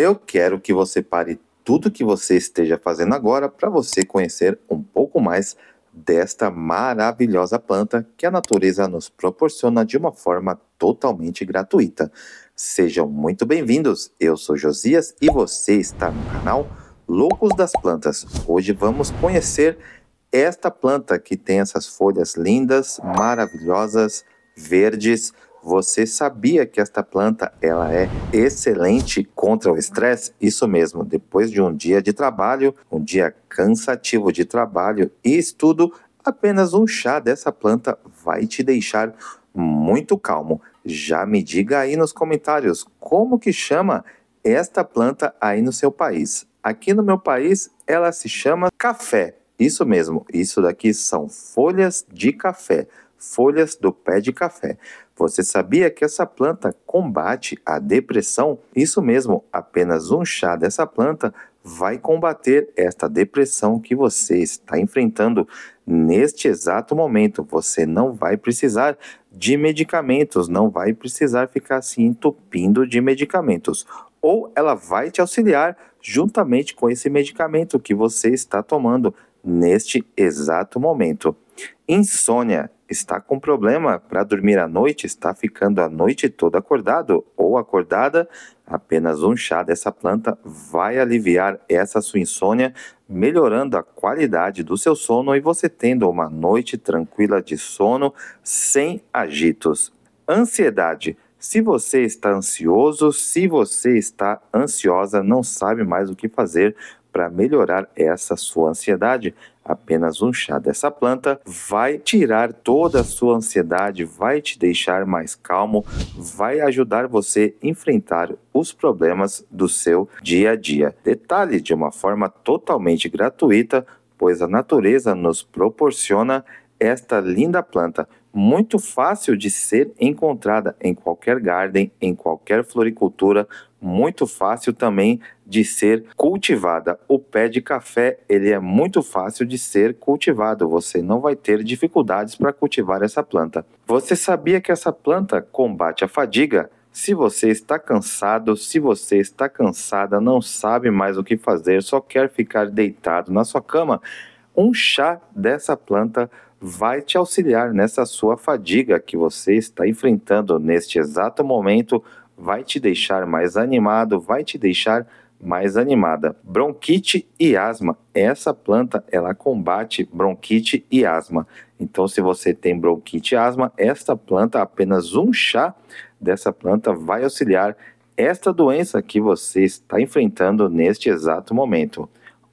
Eu quero que você pare tudo que você esteja fazendo agora para você conhecer um pouco mais desta maravilhosa planta que a natureza nos proporciona de uma forma totalmente gratuita. Sejam muito bem-vindos. Eu sou Josias e você está no canal Loucos das Plantas. Hoje vamos conhecer esta planta que tem essas folhas lindas, maravilhosas, verdes, você sabia que esta planta ela é excelente contra o estresse? Isso mesmo, depois de um dia de trabalho, um dia cansativo de trabalho e estudo, apenas um chá dessa planta vai te deixar muito calmo. Já me diga aí nos comentários como que chama esta planta aí no seu país. Aqui no meu país ela se chama café. Isso mesmo, isso daqui são folhas de café, folhas do pé de café. Você sabia que essa planta combate a depressão? Isso mesmo, apenas um chá dessa planta vai combater esta depressão que você está enfrentando neste exato momento. Você não vai precisar de medicamentos, não vai precisar ficar se entupindo de medicamentos. Ou ela vai te auxiliar juntamente com esse medicamento que você está tomando neste exato momento. Insônia está com problema para dormir à noite, está ficando a noite toda acordado ou acordada, apenas um chá dessa planta vai aliviar essa sua insônia, melhorando a qualidade do seu sono e você tendo uma noite tranquila de sono sem agitos. Ansiedade. Se você está ansioso, se você está ansiosa, não sabe mais o que fazer, para melhorar essa sua ansiedade. Apenas um chá dessa planta vai tirar toda a sua ansiedade, vai te deixar mais calmo, vai ajudar você a enfrentar os problemas do seu dia a dia. Detalhe de uma forma totalmente gratuita, pois a natureza nos proporciona esta linda planta muito fácil de ser encontrada em qualquer garden, em qualquer floricultura, muito fácil também de ser cultivada. O pé de café, ele é muito fácil de ser cultivado, você não vai ter dificuldades para cultivar essa planta. Você sabia que essa planta combate a fadiga? Se você está cansado, se você está cansada, não sabe mais o que fazer, só quer ficar deitado na sua cama, um chá dessa planta vai te auxiliar nessa sua fadiga que você está enfrentando neste exato momento, vai te deixar mais animado, vai te deixar mais animada. Bronquite e asma. Essa planta ela combate bronquite e asma. Então, se você tem bronquite e asma, esta planta, apenas um chá dessa planta vai auxiliar esta doença que você está enfrentando neste exato momento.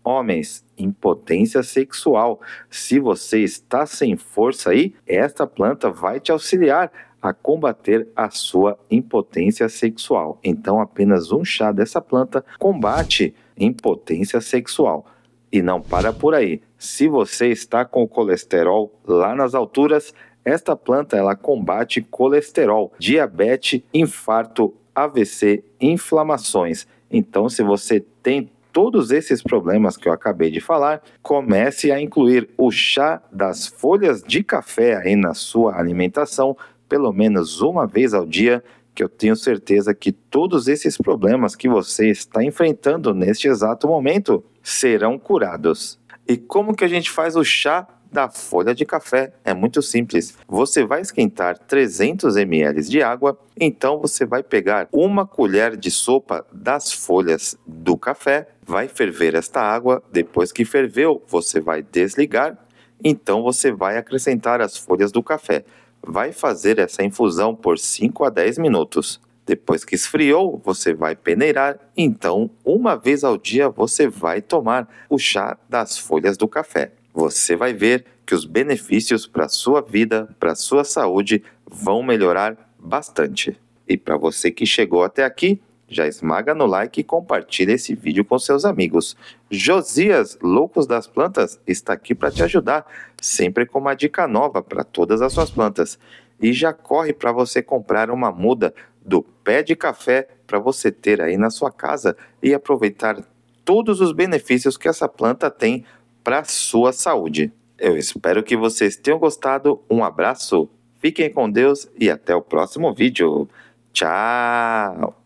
Homens, impotência sexual. Se você está sem força aí, esta planta vai te auxiliar a combater a sua impotência sexual. Então, apenas um chá dessa planta combate impotência sexual. E não para por aí. Se você está com o colesterol lá nas alturas, esta planta ela combate colesterol, diabetes, infarto, AVC, inflamações. Então, se você tem todos esses problemas que eu acabei de falar, comece a incluir o chá das folhas de café aí na sua alimentação, pelo menos uma vez ao dia, que eu tenho certeza que todos esses problemas que você está enfrentando neste exato momento serão curados. E como que a gente faz o chá da folha de café é muito simples. Você vai esquentar 300 ml de água, então você vai pegar uma colher de sopa das folhas do café, vai ferver esta água. Depois que ferveu, você vai desligar, então você vai acrescentar as folhas do café. Vai fazer essa infusão por 5 a 10 minutos. Depois que esfriou, você vai peneirar, então uma vez ao dia você vai tomar o chá das folhas do café você vai ver que os benefícios para sua vida, para sua saúde vão melhorar bastante. E para você que chegou até aqui, já esmaga no like e compartilha esse vídeo com seus amigos. Josias, Loucos das Plantas, está aqui para te ajudar, sempre com uma dica nova para todas as suas plantas. E já corre para você comprar uma muda do pé de café para você ter aí na sua casa e aproveitar todos os benefícios que essa planta tem para sua saúde. Eu espero que vocês tenham gostado. Um abraço, fiquem com Deus e até o próximo vídeo. Tchau!